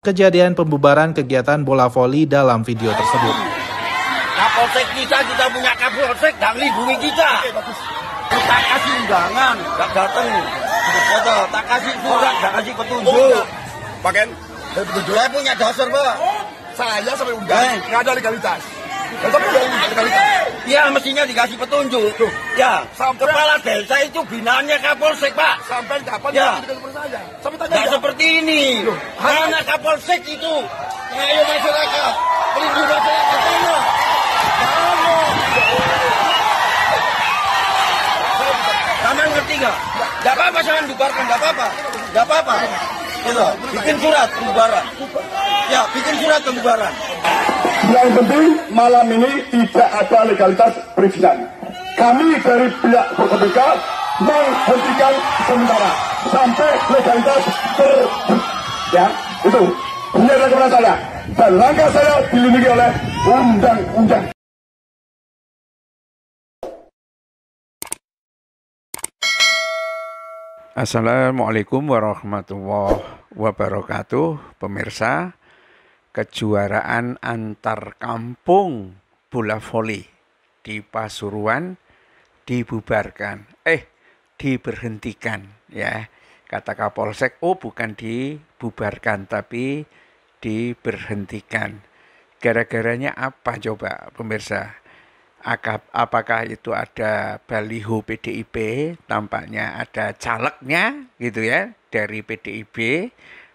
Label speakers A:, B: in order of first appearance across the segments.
A: kejadian pembubaran kegiatan bola voli dalam video tersebut. Kapolsek kita, kita punya kapolsek, dan melindungi kita. Kita kasih undangan, nggak datang. Foto, tak kasih surat, nggak kasih petunjuk. Pakai petunjuk saya punya dasar, Pak. Saya sampai undang eh. nggak ada legalitas. Tapi Iya, mestinya dikasih petunjuk. Tuh. Ya, sampai kepala desa itu binaannya Kapolsek, Pak. Sampai kapan ya. saya? Sampai tanya seperti ini. Karena Kapolsek itu. Ya, ayo masyarakat, pelindung masyarakat. Ayo. Taman ngerti nggak? Nggak apa-apa, jangan bubarkan, tidak apa-apa. Nggak apa-apa. Gitu, bikin surat pembubaran. Ya, bikin surat pembubaran. Yang penting malam ini tidak ada legalitas perizinan. Kami dari pihak berkebuka menghentikan sementara sampai legalitas ter ya itu ini adalah kebenaran saya dan langkah saya dilindungi oleh undang-undang Assalamualaikum warahmatullahi wabarakatuh pemirsa kejuaraan antar kampung bola voli di Pasuruan dibubarkan. Eh, diberhentikan ya. Kata Kapolsek, oh bukan dibubarkan tapi diberhentikan. Gara-garanya apa coba pemirsa? Apakah itu ada baliho PDIP? Tampaknya ada calegnya gitu ya dari PDIP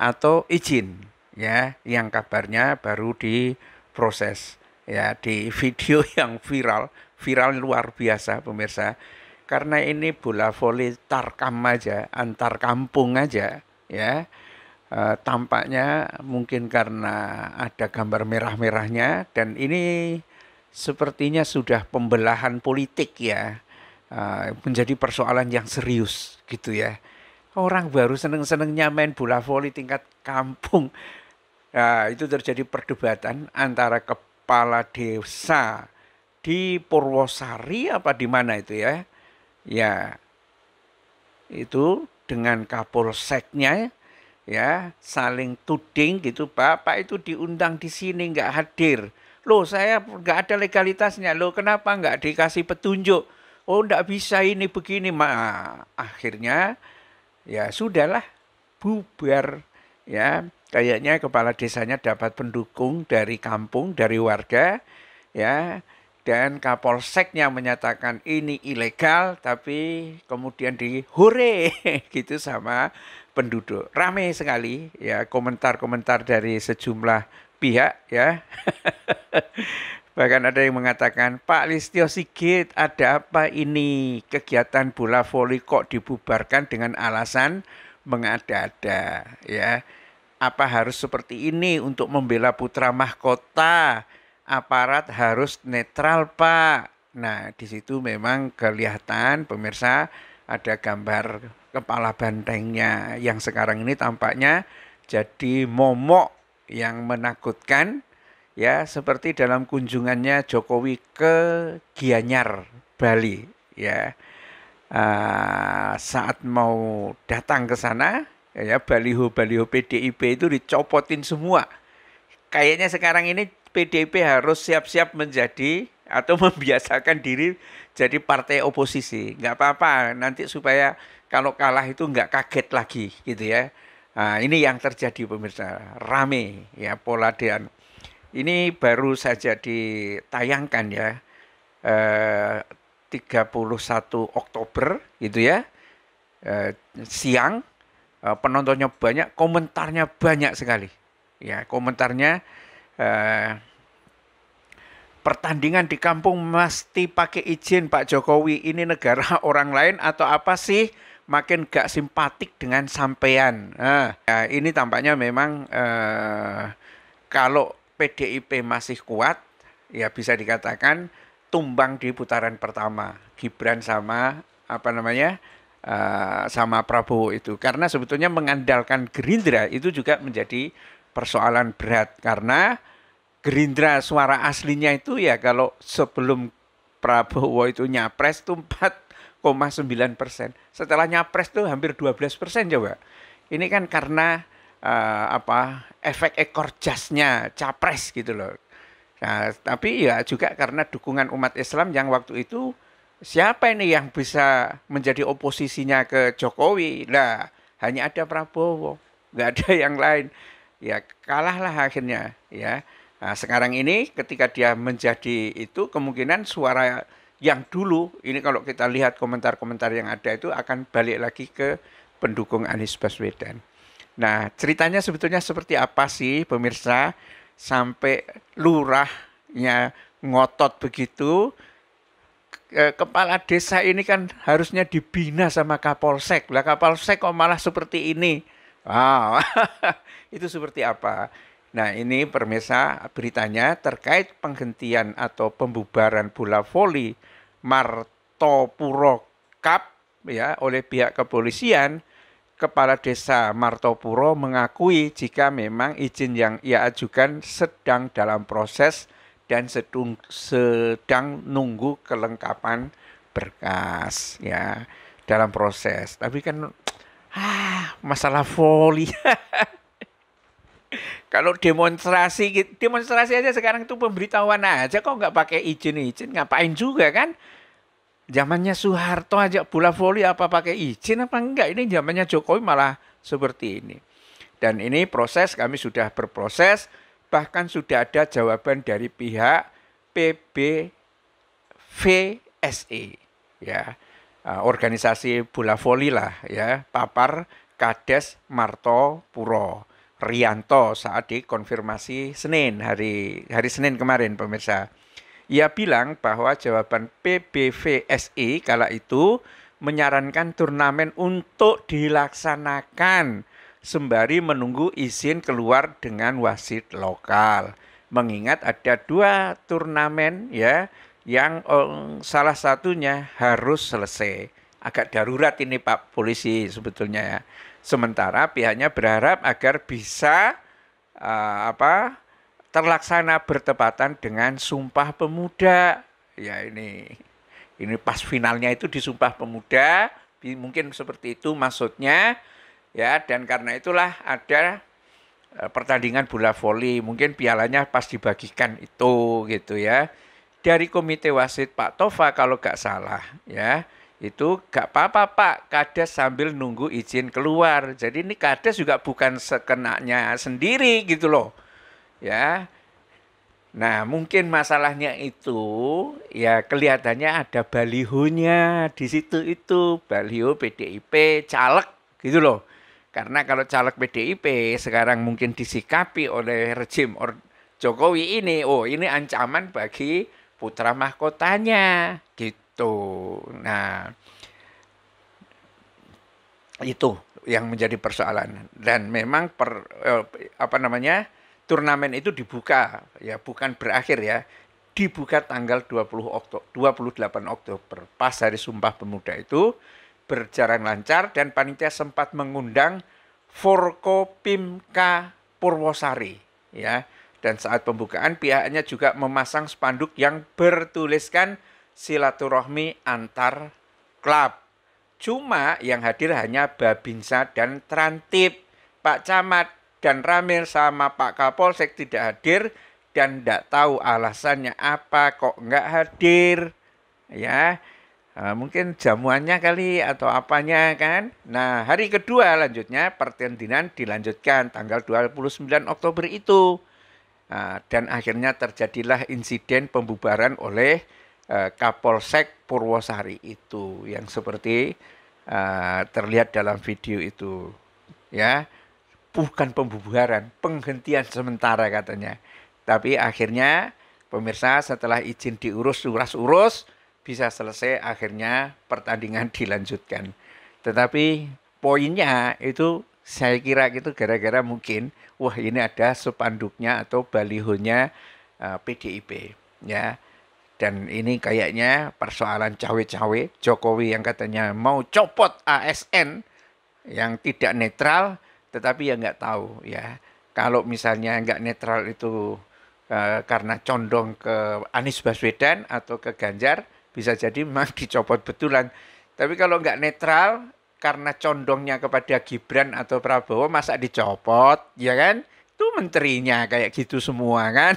A: atau izin ya yang kabarnya baru diproses ya di video yang viral viral luar biasa pemirsa karena ini bola voli tarkam aja antar kampung aja ya e, tampaknya mungkin karena ada gambar merah-merahnya dan ini sepertinya sudah pembelahan politik ya e, menjadi persoalan yang serius gitu ya orang baru seneng-senengnya main bola voli tingkat kampung ya itu terjadi perdebatan antara kepala desa di Purwosari apa di mana itu ya. Ya. Itu dengan Kapolseknya ya saling tuding gitu bapak itu diundang di sini nggak hadir loh saya nggak ada legalitasnya loh kenapa nggak dikasih petunjuk oh nggak bisa ini begini ma akhirnya ya sudahlah bubar ya kayaknya kepala desanya dapat pendukung dari kampung, dari warga, ya. Dan Kapolseknya menyatakan ini ilegal, tapi kemudian dihure gitu sama penduduk. Rame sekali ya komentar-komentar dari sejumlah pihak ya. Bahkan ada yang mengatakan, Pak Listio Sigit, ada apa ini? Kegiatan bola voli kok dibubarkan dengan alasan mengada-ada ya. Apa harus seperti ini untuk membela putra mahkota? Aparat harus netral, Pak. Nah, di situ memang kelihatan pemirsa ada gambar kepala bantengnya yang sekarang ini tampaknya jadi momok yang menakutkan ya seperti dalam kunjungannya Jokowi ke Gianyar Bali ya uh, saat mau datang ke sana ya, ya baliho-baliho PDIP itu dicopotin semua. Kayaknya sekarang ini PDIP harus siap-siap menjadi atau membiasakan diri jadi partai oposisi. Enggak apa-apa, nanti supaya kalau kalah itu enggak kaget lagi gitu ya. Nah, ini yang terjadi pemirsa, rame ya pola dan ini baru saja ditayangkan ya eh, 31 Oktober gitu ya eh, siang Eh, penontonnya banyak, komentarnya banyak sekali. Ya, komentarnya eh, pertandingan di kampung mesti pakai izin Pak Jokowi. Ini negara orang lain atau apa sih? Makin gak simpatik dengan sampean. Nah, ya, ini tampaknya memang eh, kalau PDIP masih kuat, ya bisa dikatakan tumbang di putaran pertama. Gibran sama apa namanya? Eh, sama Prabowo itu karena sebetulnya mengandalkan Gerindra itu juga menjadi persoalan berat karena Gerindra suara aslinya itu ya kalau sebelum Prabowo itu nyapres itu 4,9 persen setelah nyapres tuh hampir 12 persen coba ini kan karena uh, apa efek ekor jasnya capres gitu loh Nah, tapi ya juga karena dukungan umat Islam yang waktu itu siapa ini yang bisa menjadi oposisinya ke Jokowi? Nah, hanya ada Prabowo, nggak ada yang lain. Ya kalahlah akhirnya, ya. Nah, sekarang ini ketika dia menjadi itu kemungkinan suara yang dulu ini kalau kita lihat komentar-komentar yang ada itu akan balik lagi ke pendukung Anies Baswedan. Nah, ceritanya sebetulnya seperti apa sih pemirsa sampai lurahnya ngotot begitu Eh, kepala desa ini kan harusnya dibina sama Kapolsek. Lah Kapolsek kok malah seperti ini. Wow. itu seperti apa? Nah, ini permesa beritanya terkait penghentian atau pembubaran bola voli Martopuro Cup ya oleh pihak kepolisian. Kepala Desa Martopuro mengakui jika memang izin yang ia ajukan sedang dalam proses dan sedung, sedang nunggu kelengkapan berkas ya dalam proses. Tapi kan ah, masalah voli. Kalau demonstrasi demonstrasi aja sekarang itu pemberitahuan aja kok nggak pakai izin-izin ngapain juga kan? Zamannya Soeharto aja bola voli apa pakai izin apa enggak? Ini zamannya Jokowi malah seperti ini. Dan ini proses kami sudah berproses bahkan sudah ada jawaban dari pihak PBVSE ya eh, organisasi bola voli lah ya papar Kades Marto Puro Rianto saat dikonfirmasi Senin hari hari Senin kemarin pemirsa. Ia bilang bahwa jawaban PBVSE kala itu menyarankan turnamen untuk dilaksanakan sembari menunggu izin keluar dengan wasit lokal. Mengingat ada dua turnamen ya yang eh, salah satunya harus selesai. Agak darurat ini Pak Polisi sebetulnya ya. Sementara pihaknya berharap agar bisa uh, apa terlaksana bertepatan dengan Sumpah Pemuda. Ya ini ini pas finalnya itu di Sumpah Pemuda, mungkin seperti itu maksudnya ya dan karena itulah ada e, pertandingan bola voli mungkin pialanya pas dibagikan itu gitu ya dari komite wasit Pak Tova kalau gak salah ya itu gak apa-apa Pak kades sambil nunggu izin keluar jadi ini kades juga bukan sekenanya sendiri gitu loh ya nah mungkin masalahnya itu ya kelihatannya ada balihunya di situ itu baliho PDIP caleg gitu loh karena kalau caleg PDIP sekarang mungkin disikapi oleh rejim or Jokowi ini, oh ini ancaman bagi putra mahkotanya gitu. Nah, itu yang menjadi persoalan dan memang per eh, apa namanya? turnamen itu dibuka ya bukan berakhir ya dibuka tanggal 20 Oktober 28 Oktober pas hari Sumpah Pemuda itu berjalan lancar dan panitia sempat mengundang Forkopimka Purwosari ya. Dan saat pembukaan pihaknya juga memasang spanduk yang bertuliskan silaturahmi antar klub. Cuma yang hadir hanya Babinsa dan Trantip, Pak Camat dan Ramil sama Pak Kapolsek tidak hadir dan tidak tahu alasannya apa kok nggak hadir. Ya, Ah, mungkin jamuannya kali atau apanya kan. Nah, hari kedua lanjutnya pertandingan dilanjutkan tanggal 29 Oktober itu. Nah, dan akhirnya terjadilah insiden pembubaran oleh eh, Kapolsek Purwosari itu yang seperti eh, terlihat dalam video itu. Ya, bukan pembubaran, penghentian sementara katanya. Tapi akhirnya pemirsa setelah izin diurus, urus-urus, urus, bisa selesai akhirnya pertandingan dilanjutkan. Tetapi poinnya itu saya kira itu gara-gara mungkin wah ini ada sepanduknya atau balihonya uh, eh, PDIP ya. Dan ini kayaknya persoalan cawe-cawe Jokowi yang katanya mau copot ASN yang tidak netral tetapi ya nggak tahu ya. Kalau misalnya nggak netral itu uh, karena condong ke Anies Baswedan atau ke Ganjar, bisa jadi memang dicopot betulan. Tapi kalau nggak netral, karena condongnya kepada Gibran atau Prabowo, masa dicopot, ya kan? Itu menterinya kayak gitu semua kan.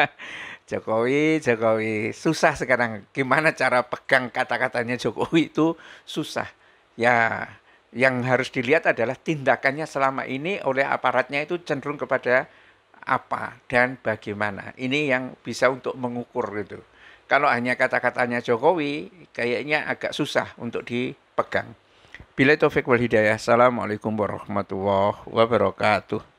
A: Jokowi, Jokowi, susah sekarang. Gimana cara pegang kata-katanya Jokowi itu susah. Ya, yang harus dilihat adalah tindakannya selama ini oleh aparatnya itu cenderung kepada apa dan bagaimana. Ini yang bisa untuk mengukur gitu. Kalau hanya kata-katanya Jokowi, kayaknya agak susah untuk dipegang. Bila Taufik wal Hidayah. Assalamualaikum warahmatullahi wabarakatuh.